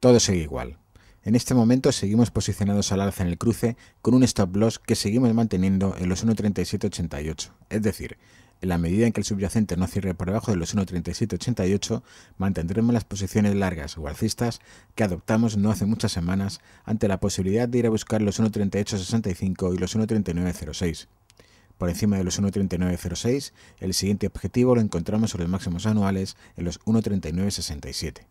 Todo sigue igual. En este momento seguimos posicionados al alza en el cruce con un stop loss que seguimos manteniendo en los 1.3788, es decir, en la medida en que el subyacente no cierre por debajo de los 1.3788, mantendremos las posiciones largas o alcistas que adoptamos no hace muchas semanas ante la posibilidad de ir a buscar los 1.3865 y los 1.3906. Por encima de los 1.3906, el siguiente objetivo lo encontramos sobre los máximos anuales en los 1.3967.